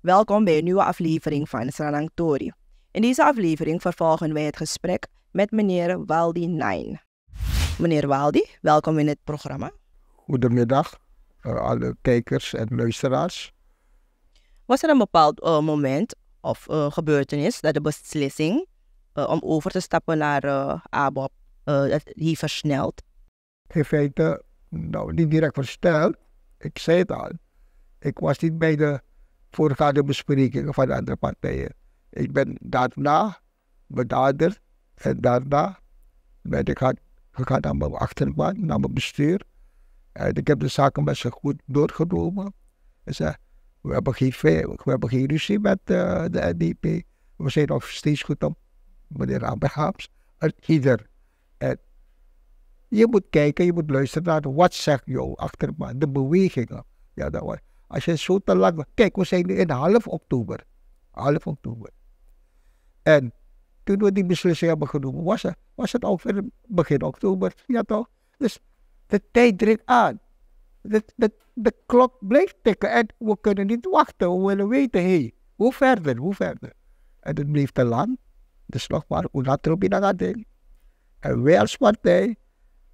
Welkom bij een nieuwe aflevering van Sranang Tori. In deze aflevering vervolgen wij het gesprek met meneer Waldi Nijn. Meneer Waldi, welkom in het programma. Goedemiddag, alle kijkers en luisteraars. Was er een bepaald eh, moment of eh, gebeurtenis dat de beslissing eh, om over te stappen naar ABOP heeft versneld? In feite, nou, niet direct versneld. Ik zei het al. Ik was niet bij de voorgaande besprekingen van andere partijen. Ik ben daarna benaderd en daarna ben ik gegaan naar mijn achterbaan, naar mijn bestuur. En ik heb de zaken met ze goed doorgenomen. En zei, we hebben geen, we hebben geen ruzie met eh, de NDP. We zijn nog steeds goed om meneer Abrahams en ieder. En je moet kijken, je moet luisteren naar wat zegt jouw achter de bewegingen. Ja, dat was. Als je zo te lang... Kijk, we zijn nu in half oktober. Half oktober. En toen we die beslissing hebben genomen, was het, was ongeveer begin oktober. Ja toch? Dus de tijd dringt aan. De, de, de klok blijft tikken en we kunnen niet wachten. We willen weten, hey, hoe verder, hoe verder. En het bleef te lang. Dus nogmaals, we hoe laat in je dat gaat En wij als partij,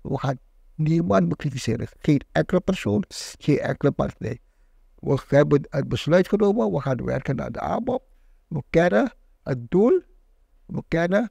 we gaan niemand bekritiseren. Geen enkele persoon, geen enkele partij. We hebben het besluit genomen, we gaan werken naar de aanbod. We kennen het doel, we kennen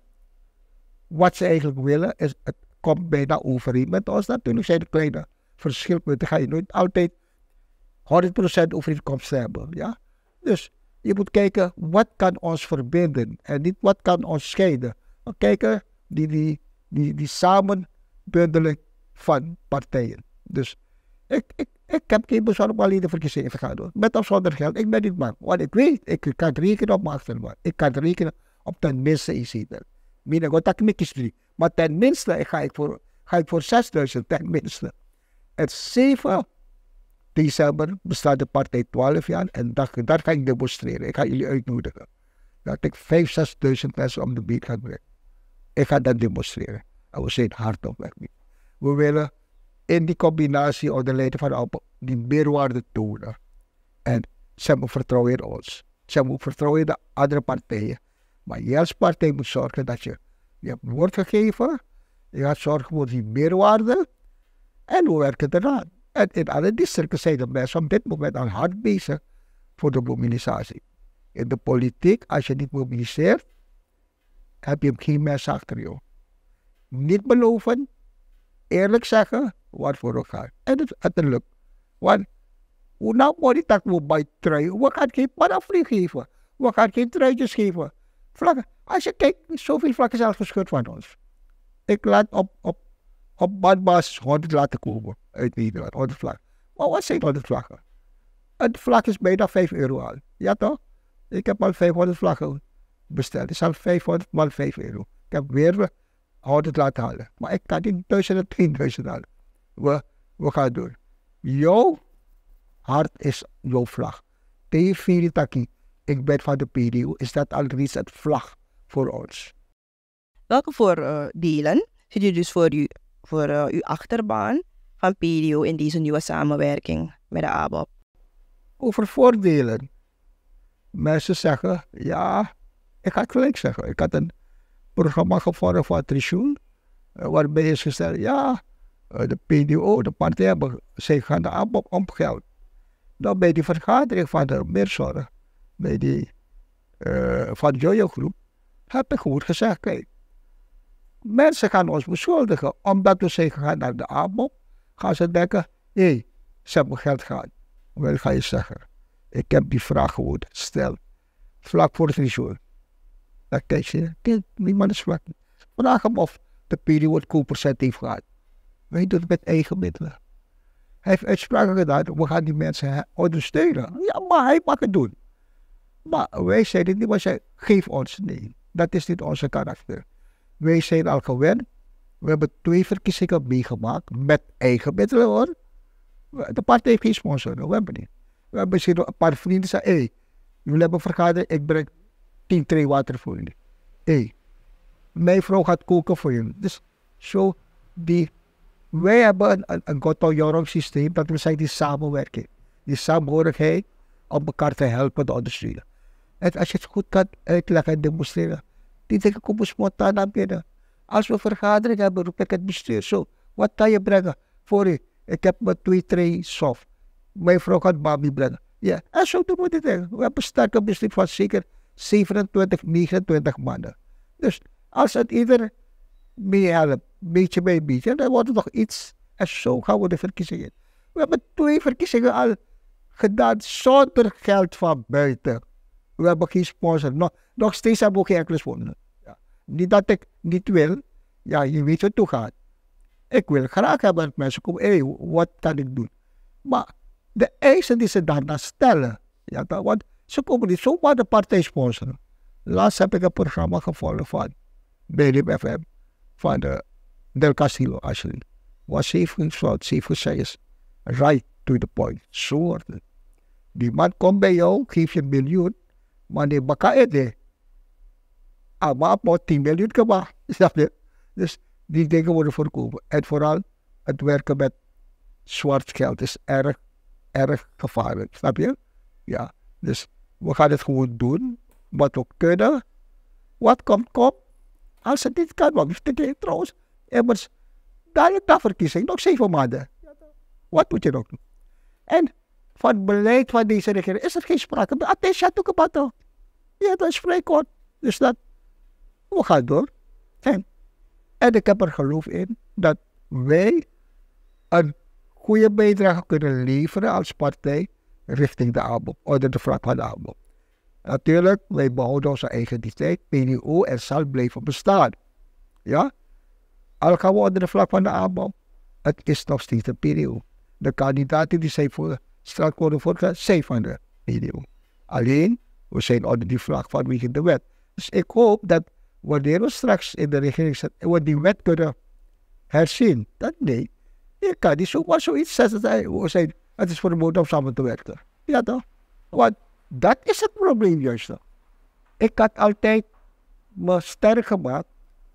wat ze eigenlijk willen. Is, het komt bijna overeen met ons. Natuurlijk zijn er kleine verschilpunten, ga je nooit altijd 100% overeenkomst hebben. Ja? Dus je moet kijken wat kan ons verbinden en niet wat kan ons scheiden. We kijken die, die, die, die samenbundeling van partijen. Dus ik, ik ik heb geen bezorgd alleen voor gaan doen. Met of zonder geld, ik ben niet bang. Want ik weet, ik kan rekenen op Maxelman. Ik kan rekenen op tenminste iets. Meaning, wat ik niet Maar tenminste ik ga ik voor, ga ik voor 6000 tenminste. Het 7 december bestaat de partij 12 jaar en daar, daar ga ik demonstreren. Ik ga jullie uitnodigen. Dat ik 5.000, 6.000 mensen om de beat ga brengen. Ik ga dan demonstreren. En we zijn hard op weg. We willen in die combinatie de leiding van die meerwaarde tonen. En ze moeten vertrouwen in ons. Ze moeten vertrouwen in de andere partijen. Maar je als partij moet zorgen dat je, je hebt woord gegeven, je gaat zorgen voor die meerwaarde en we werken eraan. En in alle districten zijn de mensen op dit moment al hard bezig voor de mobilisatie. In de politiek, als je niet mobiliseert, heb je geen mensen achter jou. Niet beloven, eerlijk zeggen wat voor elkaar. En het lukt. Want hoe nou moet ik dat we bij trui? We gaan geen paddenvlieg geven. We gaan geen truitjes geven. Vlakken. Als je kijkt, zoveel vlakken zijn geschud van ons. Ik laat op, op, op bandbasis 100 laten komen uit Nederland. 100 vlakken. Maar wat zijn 100 vlakken? Een vlak is bijna 5 euro al. Ja toch? Ik heb al 500 vlaggen besteld. Het is al 500 maal 5 euro. Ik heb weer het laten halen. Maar ik kan niet duizend en tienduizend halen. We, we gaan door. Jouw hart is jouw vlag. Te taki. ik ben van de PDO, is dat al reeds het vlag voor ons. Welke voordelen eh, ziet u dus voor, u, voor eh, uw achterbaan van PDO in deze nieuwe samenwerking met de ABOP? Over voordelen. Mensen zeggen, ja, ik ga het gelijk zeggen. Ik had een programma gevormd van Trishun. Waarbij is gesteld, ja, eh, de PDO, de partij, hebben, zij gaan de aanbod om geld. Dan bij die vergadering van de meerzorg, bij die eh, van Jojo Groep, heb ik goed gezegd, kijk, mensen gaan ons beschuldigen omdat we zijn gaan naar de aanbod, gaan ze denken, hé, hey, ze hebben geld gehad. Wel ga je zeggen, ik heb die vraag gewoon gesteld, vlak voor het ritueel herkiezen. Die man is zwak. Vraag hem of de periode kooppercent heeft gehad. Wij doen het met eigen middelen. Hij heeft uitspraken gedaan, we gaan die mensen ondersteunen. Ja, maar hij mag het doen. Maar wij zeiden niet, maar zei, geef ons nee. Dat is niet onze karakter. Wij zijn al gewend. We hebben twee verkiezingen meegemaakt met eigen middelen hoor. De partij heeft geen sponsor, we hebben niet. We hebben misschien een paar vrienden die zeggen, jullie hebben vergaderd, ik breng tien twee water voor je. hey, mijn vrouw gaat koken voor je. Dus zo, die, wij hebben een, een, een systeem dat we zijn die samenwerking. Die samenhorigheid om elkaar te helpen te ondersteunen. En als je het goed kan uitleggen en demonstreren, die dingen ik spontaan naar binnen. Als we een vergadering hebben, roep ik het bestuur zo. Wat kan je brengen voor je? Ik heb mijn twee drie soft. Mijn vrouw gaat mami brengen. Ja, en zo doen we dit. We hebben een sterke bestuur van zeker 27, 29 maanden. Dus als het ieder meehelpt, beetje bij beetje, dan wordt het nog iets. En zo gaan we de verkiezingen. We hebben twee verkiezingen al gedaan zonder geld van buiten. We hebben geen sponsor. Nog, nog steeds hebben we geen enkele sponsor. Ja. Niet dat ik niet wil. Ja, je weet hoe het toe gaat. Ik wil graag hebben dat mensen komen. Hé, wat kan ik doen? Maar de eisen die ze daarna stellen. Ja, dat, want ze komen niet zomaar de partij sponsoren. Laatst heb ik een programma gevolgd van BLM FM van de Del Castillo alsjeblieft. Was zeven fout, zeven zes. Right to the point. Zo Die man komt bij jou, geeft je een miljoen, maar die bakka het. Maar moet 10 miljoen gemaakt. Snap je? Dus die dingen worden voorkomen. En vooral het werken met zwart geld is erg, erg gevaarlijk. Snap je? Ja. Dus we gaan het gewoon doen, wat we kunnen. Wat komt kop? Als het niet kan, want de trouwens immers dadelijk na verkiezing, nog zeven maanden. Wat moet je nog doen? En van het beleid van deze regering is er geen sprake. De attentie aan de Ja, dat is vrij kort. Dus dat, we gaan door. En, en ik heb er geloof in dat wij een goede bijdrage kunnen leveren als partij richting oh, de de vlak van de aanbod. Natuurlijk, wij behouden onze identiteit. PNU en zal blijven bestaan. Ja? Al gaan we onder de vlak van de aanbod, het is nog steeds de PNU. De kandidaten die zij voor, straks worden voorgelegd, zijn van de PNU. Alleen, we zijn onder die vlak vanwege de wet. Dus ik hoop dat wanneer we straks in de regering zitten, we die wet kunnen herzien. Dat nee. Je kan niet zomaar zoiets zeggen. We zijn het is de om samen te werken. Ja toch? Want dat is het probleem juist. Ik had altijd me sterk gemaakt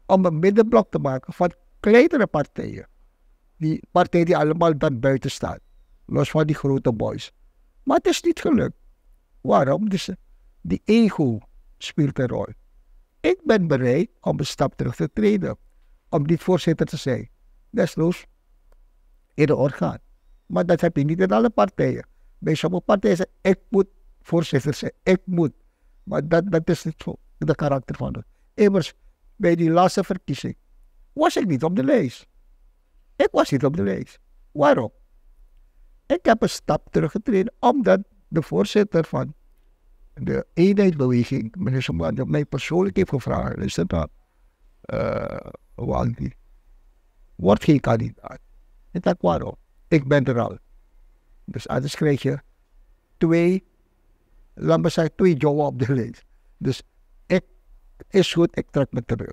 om een middenblok te maken van kleinere partijen. Die partijen die allemaal dan buiten staan. Los van die grote boys. Maar het is niet gelukt. Waarom? Dus eh, die ego speelt een rol. Ik ben bereid om een stap terug te treden. Om niet voorzitter te zijn. Desnoods in de orgaan. Maar dat heb je niet in alle partijen. Bij sommige partijen zeggen ik moet, voorzitter zijn. ik moet. Maar dat, dat is niet de karakter van het. Immers, bij die laatste verkiezing was ik niet op de lijst. Ik was niet op de lijst. Waarom? Ik heb een stap teruggetreden omdat de voorzitter van de eenheidsbeweging, meneer Sombanda, mij persoonlijk heeft gevraagd, luister dan, uh, eh, Wandi, word geen kandidaat. Ik dacht, waarom? ik ben er al. Dus anders krijg je twee, laat maar zeggen, twee jongen op de lijst. Dus ik, is goed, ik trek me terug.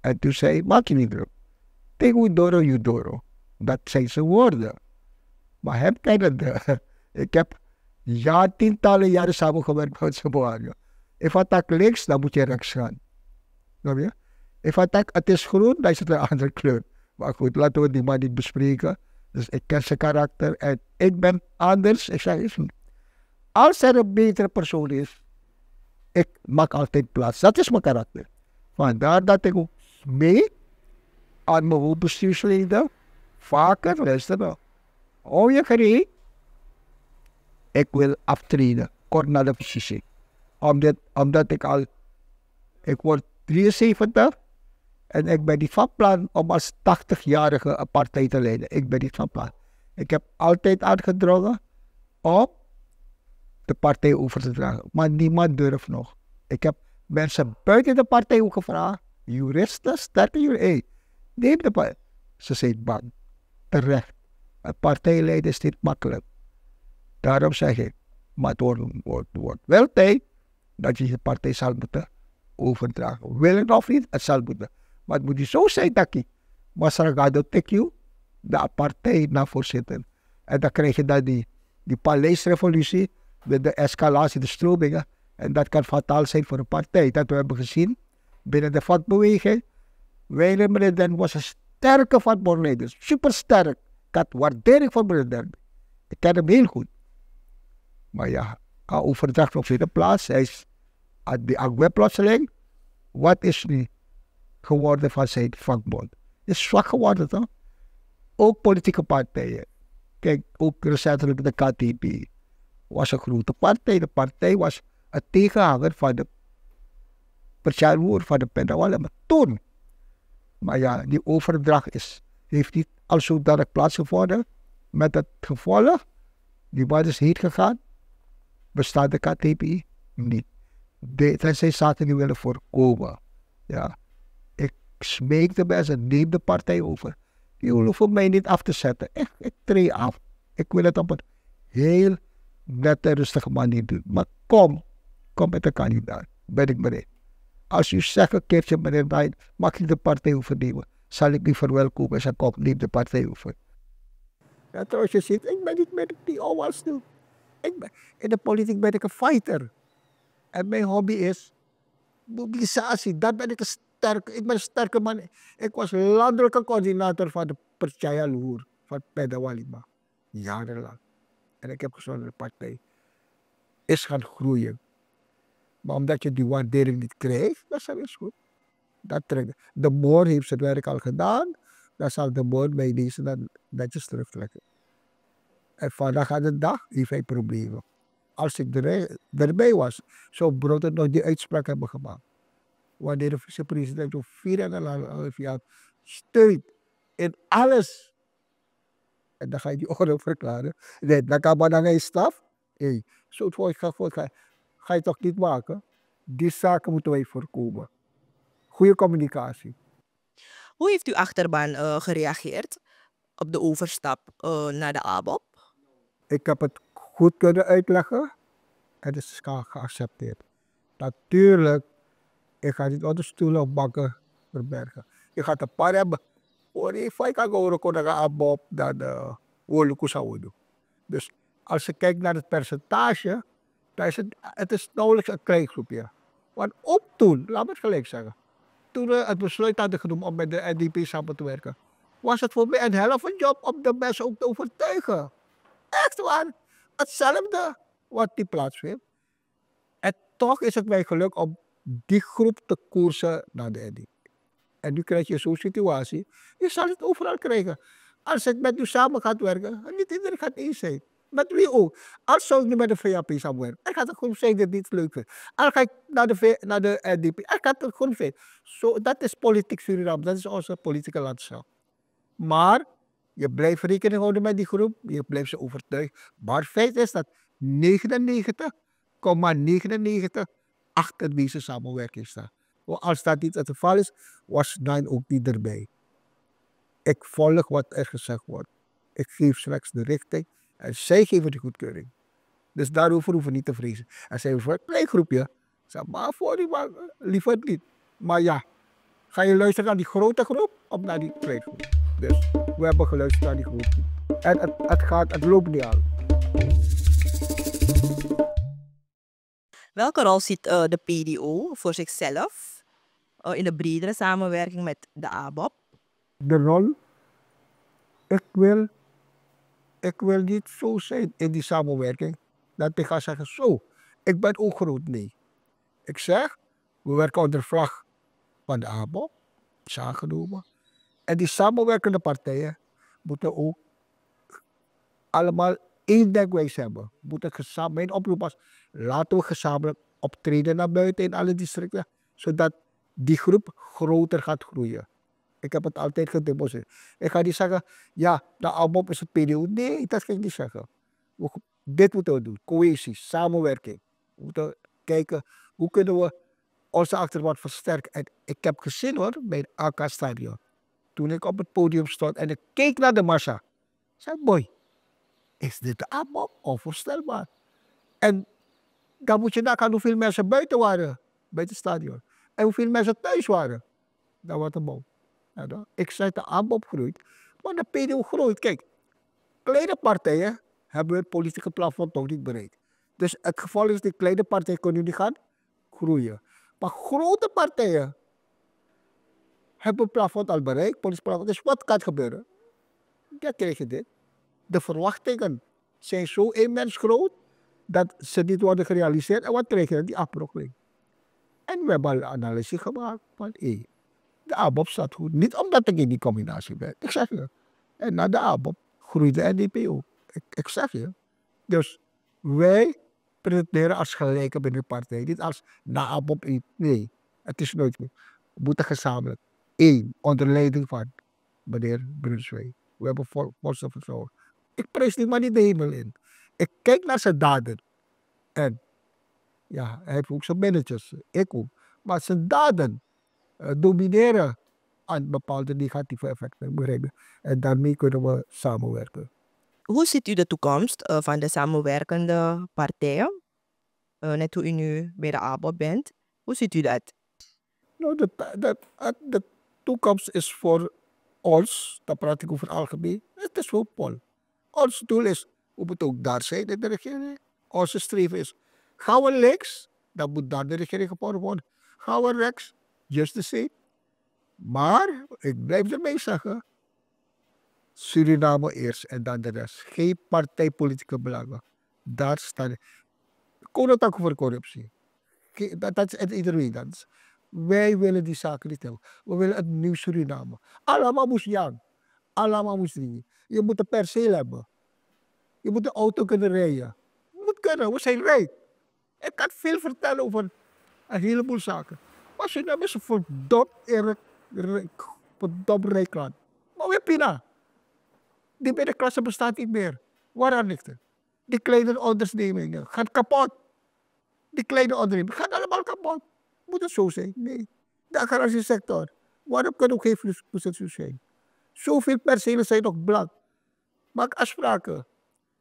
En toen zei maak je niet druk. Tegen Doro, door. Dat zijn zijn woorden. Maar heb je de. Eh, ik heb ja, tientallen jaren samengewerkt met Samoario. Als attack links, dan moet je rechts gaan. Snap je? If attack, het is groen, dan is het een andere kleur. Maar goed, laten we die man niet bespreken. Dus ik ken zijn karakter en ik ben anders. Ik zeg, als er een betere persoon is, ik maak altijd plaats. Dat is mijn karakter. Vandaar dat ik ook mee aan mijn hoofdbestuursleden vaker luisterde. Hou je gereed? Ik wil aftreden, kort na de verkiezing. Omdat, omdat ik al, ik word 73 en ik ben niet van plan om als 80-jarige een partij te leiden. Ik ben niet van plan. Ik heb altijd aangedrongen om de partij over te dragen. Maar niemand durft nog. Ik heb mensen buiten de partij ook gevraagd. Juristen, sterke juristen. Hey, neem de partij. Ze zijn bang. Terecht. Een partij leiden is niet makkelijk. Daarom zeg ik. Maar het wordt, wordt, wel tijd dat je je partij zal moeten overdragen. Wil het of niet, het zal moeten. Maar het moet zo zijn dat je. Maar gaat Tekio, de partij naar voorzitter. En dan krijg je dan die, die paleisrevolutie met de escalatie, de stromingen. En dat kan fataal zijn voor een partij. Dat we hebben gezien binnen de vatbeweging. Willem Redden was een sterke vakbondleider, supersterk. Ik had waardering voor meneer Derby. Ik ken hem heel goed. Maar ja, overdracht op vinden plaats. Hij is aan de plotseling. Wat is nu? geworden van zijn vakbond. Is zwak geworden toch? Ook politieke partijen. Kijk, ook recentelijk de KTP was een grote partij. De partij was een tegenhanger van de persoonwoord van de Pendawala. Maar toen, maar ja, die overdracht is, heeft niet al zodanig plaatsgevonden. Met het gevolg, die was is heet gegaan, bestaat de KTP niet. De, tenzij zaten die willen voorkomen. Ja smeek de mensen, neem de partij over. Die hoeft mij niet af te zetten. Echt, ik treed af. Ik wil het op een heel nette, rustige manier doen. Maar kom, kom met de kandidaat. Ben ik bereid. Als u zegt een keertje, meneer Dijn, mag ik de partij overnemen? Zal ik u verwelkomen? En zeg, kom, neem de partij over. Ja, trouwens, je ziet, ik ben niet meer die oude nu. Ik ben, in de politiek ben ik een fighter. En mijn hobby is mobilisatie. Daar ben ik een sterk, ik ben sterke man. Ik was landelijke coördinator van de Percaya Luhur, van Pedawaliba. Jarenlang. En ik heb dat de partij is gaan groeien. Maar omdat je die waardering niet kreeg, dat is eens goed. Dat trekt. De boor heeft zijn werk al gedaan. Dan zal de boor bij deze dan netjes terugtrekken. En vandaag aan de dag heeft problemen. Als ik er, erbij was, zou Brood nog die uitspraak hebben gemaakt wanneer de vicepresident een 4,5 jaar steunt in alles. En dan ga je die orde verklaren. Nee, dan kan maar dan geen staf. Hey, Zo'n voorstel ga, ga je toch niet maken? Die zaken moeten wij voorkomen. Goede communicatie. Hoe heeft uw achterban eh, gereageerd op de overstap eh, naar de ABOP? Ik heb het goed kunnen uitleggen en het is geaccepteerd. Natuurlijk ik ga niet onder stoelen of banken verbergen. Je gaat een paar hebben. Voor je vijf kan horen aan aanbod dat de eh, zou doen. Dus als je kijkt naar het percentage, dan is het, het is nauwelijks een klein groepje. Want op toen, laat me het gelijk zeggen, toen we eh, het besluit hadden genomen om met de NDP samen te werken, was het voor mij een helft job om de mensen ook te overtuigen. Echt waar. Hetzelfde wat die plaatsvindt. En toch is het mij geluk om die groep te koersen naar de NDP. En nu krijg je zo'n situatie. Je zal het overal krijgen. Als het met u samen gaat werken, niet iedereen gaat eens zijn. Met wie ook. Als zou ik nu met de VAP samenwerken, dan gaat de groep zijn dat niet leuk vindt. Als ga ik naar de, v, naar de RDP, eh, dan gaat de gewoon zijn. So, dat is politiek Suriname, dat is onze politieke landschap. Maar je blijft rekening houden met die groep, je blijft ze overtuigd. Maar feit is dat 99,99 achter deze samenwerking Want Als dat niet het geval is, was Nijn ook niet erbij. Ik volg wat er gezegd wordt. Ik geef slechts de richting en zij geven de goedkeuring. Dus daarover hoeven we niet te vrezen. En zij voor het pleeggroepje. Zeg maar voor die, man, eh, liever niet. Maar ja, ga je luisteren naar die grote groep of naar die groep? Dus we hebben geluisterd naar die groep. En het, het gaat, het loopt niet al. Welke rol ziet eh, de PDO voor zichzelf eh, in de bredere samenwerking met de ABOP? De rol? Ik wil, ik wil niet zo zijn in die samenwerking dat ik ga zeggen, zo, ik ben ook groot. Nee. Ik zeg, we werken onder vlag van de ABOP, is aangenomen. En die samenwerkende partijen moeten ook allemaal één denkwijs hebben. gezamenlijk, mijn oproep was, laten we gezamenlijk optreden naar buiten in alle districten, zodat die groep groter gaat groeien. Ik heb het altijd gedemonstreerd. Ik ga niet zeggen, ja, de album is het periode. Nee, dat ga ik niet zeggen. We, dit moeten we doen, cohesie, samenwerking. We moeten kijken, hoe kunnen we onze achterwand versterken. En ik heb gezien hoor, bij het AK-stadion. Toen ik op het podium stond en ik keek naar de massa. Ik zei, mooi, is dit allemaal onvoorstelbaar. En dan moet je nagaan hoeveel mensen buiten waren bij het stadion. En hoeveel mensen thuis waren. Dat wordt een bom. Nou, ik zei de aanbod groeit, maar de PDO groeit. Kijk, kleine partijen hebben het politieke plafond toch niet bereikt. Dus het geval is, die kleine partijen kunnen niet gaan groeien. Maar grote partijen hebben het plafond al bereikt, Politieke plafond. Dus wat kan gebeuren? Dan krijg je dit de verwachtingen zijn zo immens groot dat ze niet worden gerealiseerd. En wat krijg je? Die afbrokkeling. En we hebben een analyse gemaakt van hé, de ABOP staat goed. Niet omdat ik in die combinatie ben, ik zeg je. En na de ABOP groeit de NDP ook. Ik, ik zeg je. Dus wij presenteren als gelijke binnen de partij. Niet als na ABOP. Nee, het is nooit meer. We moeten gezamenlijk. één onder leiding van meneer Brunswijk. We hebben volste vertrouwen. Ik prijs die man niet de hemel in. Ik kijk naar zijn daden. En ja, hij heeft ook zijn mannetjes. Ik ook. Maar zijn daden eh, domineren aan bepaalde negatieve effecten brengen En daarmee kunnen we samenwerken. Hoe ziet u de toekomst eh, van de samenwerkende partijen? Eh, net hoe u nu bij de ABO bent. Hoe ziet u dat? Nou, de, de, de toekomst is voor ons, Dat praat ik over het algemeen, het is voor Pol. Ons doel is, we moeten ook daar zijn in de regering. Onze streven is, gaan we links, dan moet daar de regering geboren worden. Gaan we rechts, just the same. Maar, ik blijf ermee zeggen, Suriname eerst en dan de rest. Geen partijpolitieke belangen. Daar staan. We ook voor corruptie. Dat, is het iedereen dan. Wij willen die zaken niet hebben. We willen het nieuw Suriname. Allemaal moest jagen allemaal Je moet een perceel hebben. Je moet een auto kunnen rijden. moet kunnen, we zijn rijk. Ik kan veel vertellen over een heleboel zaken. Maar ze hebben ze verdomd rijk, verdomd rijk land. Maar weer pina. Die middenklasse bestaat niet meer. Waaraan ligt het? Die kleine ondernemingen gaan kapot. Die kleine ondernemingen gaan allemaal kapot. Moet het zo zijn? Nee. De agrarische sector. Waarom kan we geen vleesproductie zijn? Zoveel percelen zijn nog blad Maak afspraken.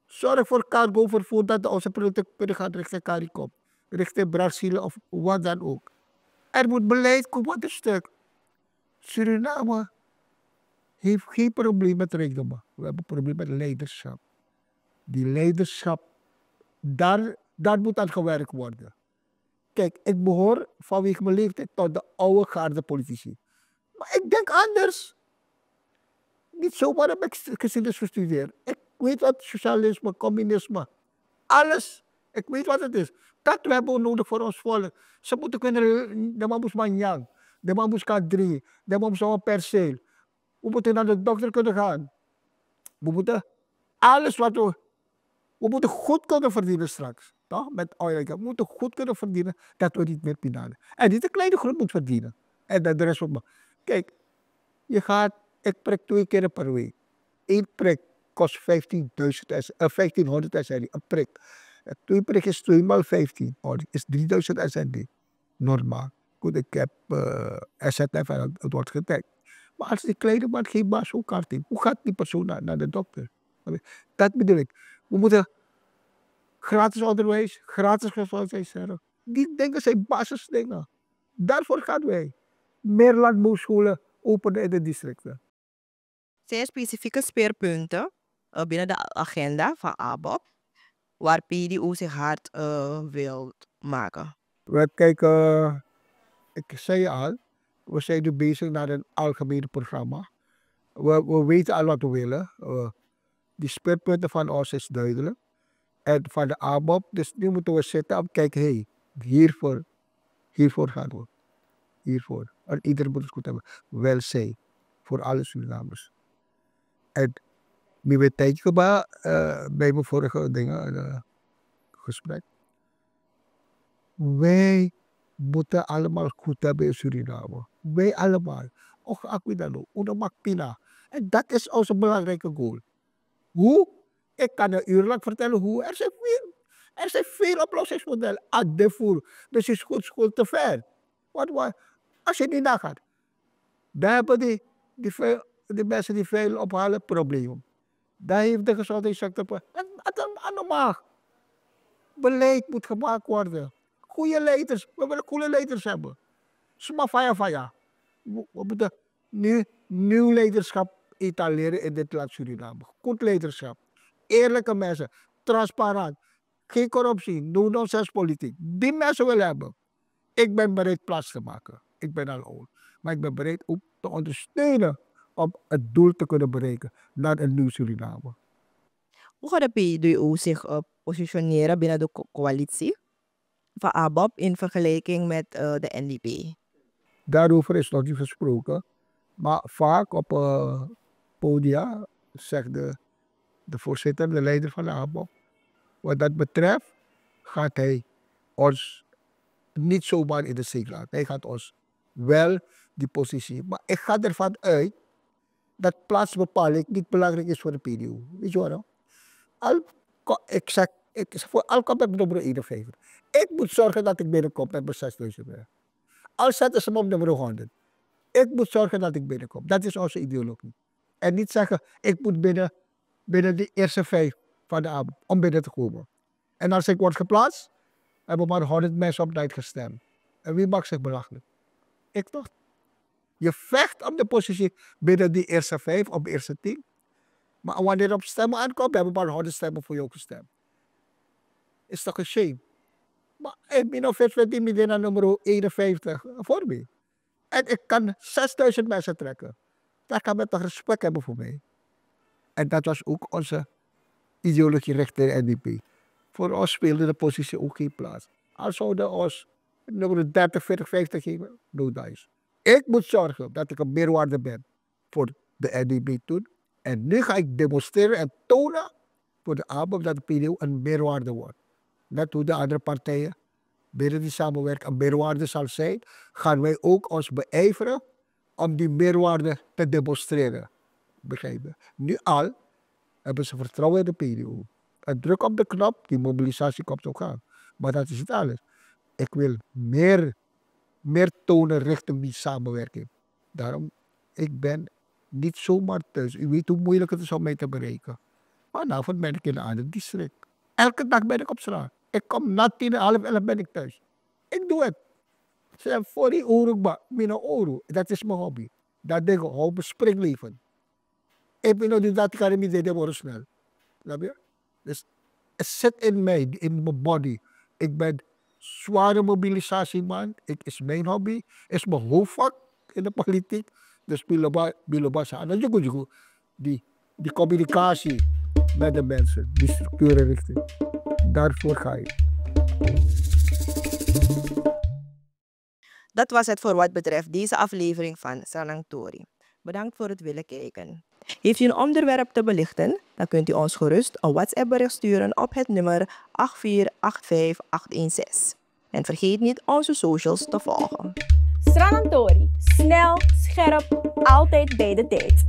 Zorg voor vervoer dat onze producten gaan richting CARICOM. Richting Brazilië of wat dan ook. Er moet beleid komen op stuk. Suriname heeft geen probleem met rijkdommen. We hebben een probleem met leiderschap. Die leiderschap, daar, daar moet aan gewerkt worden. Kijk, ik behoor vanwege mijn leeftijd tot de oude garde politici. Maar ik denk anders niet zo heb ik geschiedenis gestudeerd. Ik weet wat socialisme, communisme, alles. Ik weet wat het is. Dat hebben we nodig voor ons volk. Ze moeten kunnen, de man manjang, de man k kadri, de man moest perceel. We moeten naar de dokter kunnen gaan. We moeten alles wat we, we moeten goed kunnen verdienen straks. Toch? Met We moeten goed kunnen verdienen dat we niet meer pinalen. En niet een kleine groep moet verdienen. En de rest van me. Kijk, je gaat ik prik twee keer per week. Eén prik kost 15.000 1500 SND, een prik. En twee prik is 2 maal 1500, is 3000 SND. Normaal. Goed, ik heb uh, SZF en het wordt getekend. Maar als die kleine man geen baashoekaart heeft, hoe gaat die persoon naar, de dokter? Dat bedoel ik. We moeten gratis onderwijs, gratis gezondheidszorg. Die dingen zijn basisdingen. Daarvoor gaan wij. Meer landbouwscholen openen in de districten zijn specifieke speerpunten eh, binnen de agenda van ABOP waar PDO zich hard eh, wil maken? We kijken, ik zei al, we zijn nu bezig naar een algemeen programma. We, we weten al wat we willen. Uh, die speerpunten van ons is duidelijk. En van de ABOP, dus nu moeten we zitten en kijken, hé, hey, hiervoor, hiervoor gaan we. Hiervoor. En iedereen moet het goed hebben. Welzijn voor alle Surinamers. En wie weet denk ik bij mijn vorige dingen, eh, gesprek. Wij moeten allemaal goed hebben in Suriname. Wij allemaal. Och, Aquidano, Uno Pina. En dat is onze belangrijke goal. Hoe? Ik kan een uur lang vertellen hoe. Er zijn veel, er zijn veel oplossingsmodellen. Ad de voer. Dus is goed school te ver. Want als je niet nagaat, daar hebben die, die veel de mensen die veel ophalen, probleem. Daar heeft de gezondheidssector een, een, een Beleid moet gemaakt worden. Goede leiders, we willen goede leiders hebben. Smafaya faya. We moeten nu nieuw leiderschap etaleren in dit land Suriname. Goed leiderschap. Eerlijke mensen, transparant. Geen corruptie, no-nonsense politiek. Die mensen willen hebben. Ik ben bereid plaats te maken. Ik ben al oud. Maar ik ben bereid om te ondersteunen om het doel te kunnen bereiken naar een nieuw Suriname. Hoe gaat de PDO zich eh, positioneren binnen de coalitie van ABAP in vergelijking met eh, de NDP? Daarover is nog niet gesproken, maar vaak op uh, podia zegt de, de voorzitter, de leider van de wat dat betreft gaat hij ons niet zomaar in de zee laten. Hij gaat ons wel die positie. Maar ik ga ervan uit dat plaats niet belangrijk is voor de PDU. Weet je waarom? Al, exact, ik, voor al ik nummer 51. Ik moet zorgen dat ik binnenkom met mijn 6000 Al zetten ze me op nummer 100. Ik moet zorgen dat ik binnenkom. Dat is onze ideologie. En niet zeggen, ik moet binnen, binnen de eerste vijf van de avond om binnen te komen. En als ik word geplaatst, hebben maar 100 mensen op tijd gestemd. En wie mag zich belachelijk? Ik toch? Je vecht om de positie binnen die eerste vijf of eerste tien. Maar wanneer het op stemmen aankomt, hebben we maar honderd stemmen voor jou gestemd. Is toch een shame? Maar ik ben nog die meteen nummer 51 eh, voor mij. En ik kan 6000 mensen trekken. Daar kan men toch respect hebben voor mij. En dat was ook onze ideologie richting NDP. Voor ons speelde de positie ook geen plaats. Als zouden ons nummer 30, 40, 50 geven, no dice. Ik moet zorgen dat ik een meerwaarde ben voor de NDB toen. En nu ga ik demonstreren en tonen voor de ABOM dat de PDO een meerwaarde wordt. Net hoe de andere partijen binnen die samenwerking een meerwaarde zal zijn, gaan wij ook ons beijveren om die meerwaarde te demonstreren. Begrijpen? Nu al hebben ze vertrouwen in de PDO. Een druk op de knop, die mobilisatie komt ook aan. Maar dat is het alles. Ik wil meer meer tonen richting die samenwerking. Daarom, ik ben niet zomaar thuis. U weet hoe moeilijk het is om mij te bereiken. Vanavond ben ik in een ander district. Elke dag ben ik op straat. Ik kom na tien en half elf ben ik thuis. Ik doe het. Ze zijn voor die oorlog, mijn oorlog. Dat is mijn hobby. Dat ding, hoop hou springleven. Ik ben nog dat ik niet deed worden snel. Dus het zit in mij, in mijn body. Ik ben zware mobilisatie man. Ik is mijn hobby, is mijn hoofdvak in de politiek. Dus Biloba, Dat is die, die communicatie met de mensen, die structuren Daarvoor ga ik. Dat was het voor wat betreft deze aflevering van Sanang Tori. Bedankt voor het willen kijken. Heeft u een onderwerp te belichten, dan kunt u ons gerust een WhatsApp-bericht sturen op het nummer 8485816. En vergeet niet onze socials te volgen. Sranantori, snel, scherp, altijd bij de tijd.